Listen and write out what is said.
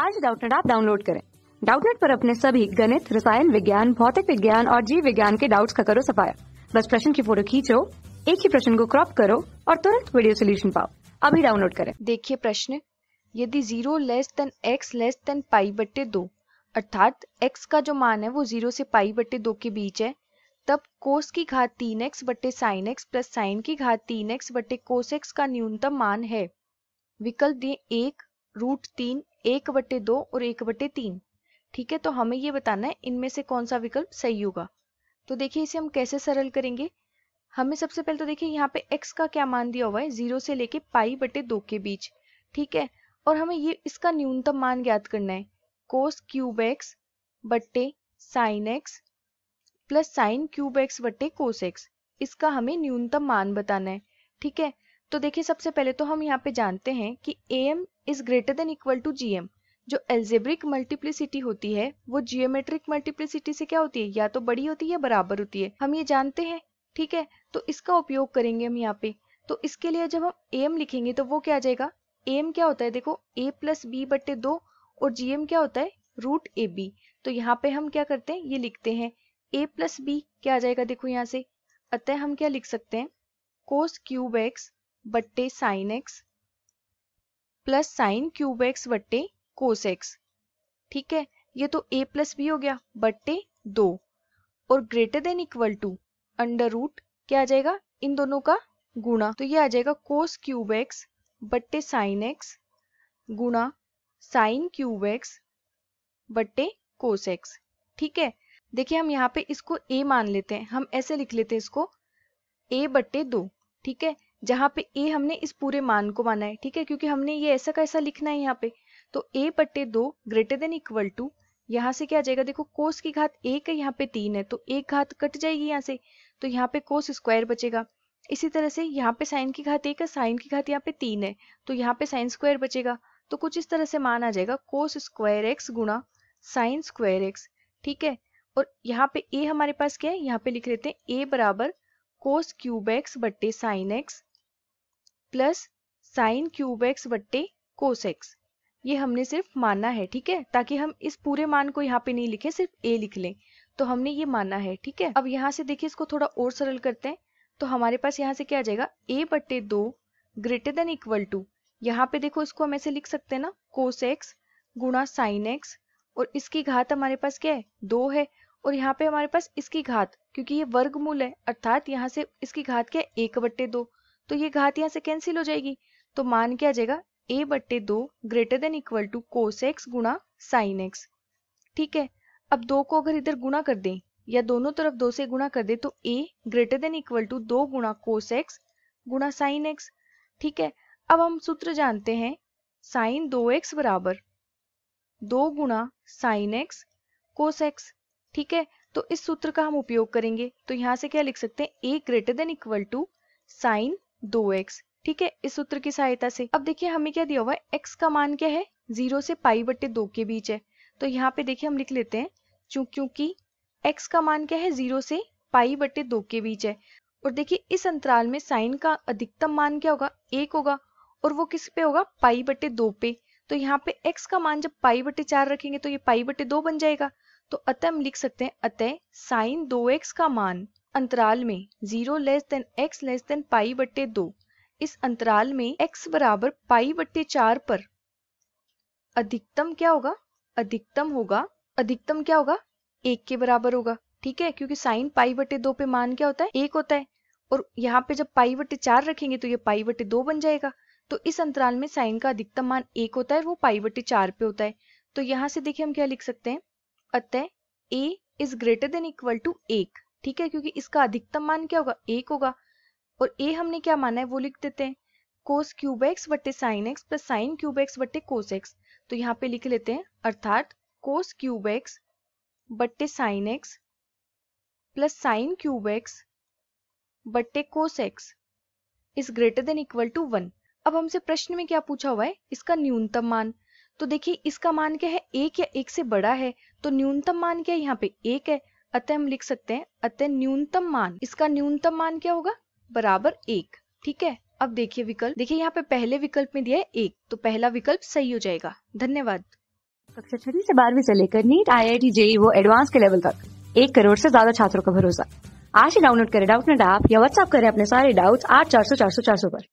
आज डाउटनेट आप डाउनलोड करें डाउटनेट पर अपने सभी गणित रसायन विज्ञान भौतिक विज्ञान और जीव विज्ञान के डाउट्स का करो सफाया बस प्रश्न की फोटो खींचो एक ही प्रश्न को क्रॉप करो और तुरंत वीडियो सोल्यूशन पाओ अभी डाउनलोड करें देखिए प्रश्न यदि zero less than x less than pi बट्टे दो अर्थात एक्स का जो मान है वो जीरो से पाई बट्टे दो के बीच है तब कोस की घात तीन एक्स बट्टे साइन एक्स प्लस साइन की घात तीन एक्स बट्टे कोस एक्स का न्यूनतम मान है विकल्प दिए एक रूट तीन एक बटे दो और एक बटे तीन ठीक है तो हमें ये बताना है इनमें से कौन सा विकल्प सही होगा तो देखिए इसे हम कैसे सरल करेंगे हमें सबसे पहले तो देखिए यहाँ पे x का क्या मान दिया हुआ है जीरो से लेके पाई बटे दो के बीच ठीक है और हमें ये इसका न्यूनतम मान ज्ञात करना है कोस क्यूब एक्स बट्टे sine x plus sine cube X बट्टे कोस एक्स इसका हमें न्यूनतम मान बताना है ठीक है तो देखिए सबसे पहले तो हम यहाँ पे जानते हैं कि A M is greater than equal to G जो एल्जेब्रिक मल्टीप्लिसिटी होती है वो जियोमेट्रिक मल्टीप्लिसिटी से क्या होती है या तो बड़ी होती है या बराबर होती है हम ये जानते हैं ठीक है तो इसका उपयोग करेंगे हम यहाँ पे तो इसके लिए जब हम एम लिखेंगे तो वो क्या आ जाएगा एम क्या होता है देखो ए प्लस बी बटे दो और जीएम क्या होता है रूट ए बी तो यहाँ पे हम क्या करते हैं ये लिखते हैं ए प्लस बी क्या आ जाएगा देखो यहाँ से अतः हम क्या लिख सकते हैं कोस क्यूब एक्स बट्टे sine x plus sine cube X बट्टे कोस एक्स ठीक है ये तो ए प्लस बी हो गया बट्टे दो और greater than equal to under root क्या आ जाएगा इन दोनों का गुणा तो ये आ जाएगा कोस क्यूब एक्स बट्टे साइन एक्स गुणा साइन क्यूब एक्स बट्टे कोस एक्स ठीक है देखिए हम यहाँ पे इसको ए मान लेते हैं हम ऐसे लिख लेते हैं इसको ए बट्टे दो ठीक है जहाँ पे ए हमने इस पूरे मान को माना है ठीक है क्योंकि हमने ये ऐसा कैसा लिखना है यहाँ पे तो ए बट्टे दो ग्रेटर देन इक्वल टू यहाँ से क्या आ जाएगा देखो कोस की घात एक है यहाँ पे तीन है तो एक घात कट जाएगी यहाँ से तो यहाँ पे कोस स्क्वायर बचेगा इसी तरह से यहाँ पे साइन की घात एक है साइन की घात यहाँ पे तीन है तो यहाँ पे साइन स्क्वायर बचेगा तो कुछ इस तरह से मान आ जाएगा कोस स्क्वायर एक्स गुणा साइन स्क्वायर एक्स ठीक है और यहाँ पे ए हमारे पास क्या है यहाँ पे लिख लेते हैं ए बराबर कोस क्यूब एक्स बट्टे sine x plus sine cube X बट्टे कोस एक्स ये हमने सिर्फ माना है ठीक है ताकि हम इस पूरे मान को यहाँ पे नहीं लिखें सिर्फ ए लिख लें तो हमने ये माना है ठीक है अब यहाँ से देखिए इसको थोड़ा और सरल करते हैं तो हमारे पास यहाँ से क्या आ जाएगा ए बट्टे दो ग्रेटर देन इक्वल टू यहाँ पे देखो इसको हम ऐसे लिख सकते हैं ना कोस एक्स गुणा साइन एक्स और इसकी घात हमारे पास क्या है दो है और यहाँ पे हमारे पास इसकी घात क्योंकि ये वर्गमूल है अर्थात यहाँ से इसकी घात क्या है एक बट्टे दो तो ये घात यहाँ से कैंसिल हो जाएगी तो मान क्या आ जाएगा ए बट्टे दो greater than equal to cos x गुणा साइन एक्स ठीक है अब दो को अगर इधर गुणा कर दें या दोनों तरफ दो से गुणा कर दे तो a greater than equal to दो गुणा कोस एक्स गुणा साइन एक्स ठीक है अब हम सूत्र जानते हैं साइन दो एक्स बराबर दो गुणा साइन एक्स कोस एक्स ठीक है तो इस सूत्र का हम उपयोग करेंगे तो यहां से क्या लिख सकते हैं a greater than equal to sine दो एक्स ठीक है इस सूत्र की सहायता से अब देखिए हमें क्या दिया हुआ है एक्स का मान क्या है जीरो से पाई बटे दो के बीच है तो यहाँ पे देखिए हम लिख लेते हैं क्योंकि एक्स का मान क्या है जीरो से पाई बटे दो के बीच है और देखिए इस अंतराल में साइन का अधिकतम मान क्या होगा एक होगा और वो किस पे होगा पाई बटे दो पे तो यहाँ पे एक्स का मान जब पाई बटे चार रखेंगे तो ये पाई बटे दो बन जाएगा तो अतः हम लिख सकते हैं अतः साइन दो एक्स का मान अंतराल में zero less than x less than pi बट्टे दो इस अंतराल में एक्स बराबर पाई बट्टे चार पर अधिकतम क्या होगा अधिकतम होगा अधिकतम क्या होगा एक के बराबर होगा ठीक है क्योंकि साइन पाई बटे दो पे मान क्या होता है एक होता है और यहाँ पे जब पाई बटे चार रखेंगे तो ये पाई बटे दो बन जाएगा तो इस अंतराल में साइन का अधिकतम मान एक होता है वो पाई बटे चार पे होता है तो यहाँ से देखिए हम क्या लिख सकते हैं अतः a is greater than equal to एक ठीक है क्योंकि इसका अधिकतम मान क्या होगा एक होगा और ए हमने क्या माना है वो लिख देते हैं कोस क्यूब एक्स बटे sine x plus sine cube x बटे कोस एक्स तो यहाँ पे लिख लेते हैं अर्थात कोस क्यूब एक्स बटे sine x plus sine cube x बटे cos x is greater than equal to one अब हमसे प्रश्न में क्या पूछा हुआ है इसका न्यूनतम मान तो देखिए इसका मान क्या है एक या एक से बड़ा है तो न्यूनतम मान क्या है यहाँ पे एक है अतः हम लिख सकते हैं अतः न्यूनतम मान इसका न्यूनतम मान क्या होगा बराबर एक ठीक है अब देखिए विकल्प देखिए यहाँ पे पहले विकल्प में दिया है एक तो पहला विकल्प सही हो जाएगा धन्यवाद कक्षा छठी से बारहवीं से लेकर NEET IIT JEE वो एडवांस के लेवल तक एक करोड़ से ज्यादा छात्रों का भरोसा आज ही डाउनलोड करें डाउट नेट ऐप या व्हाट्सअप करें अपने सारे डाउट्स आठ चार सौ चार सौ चार सौ पर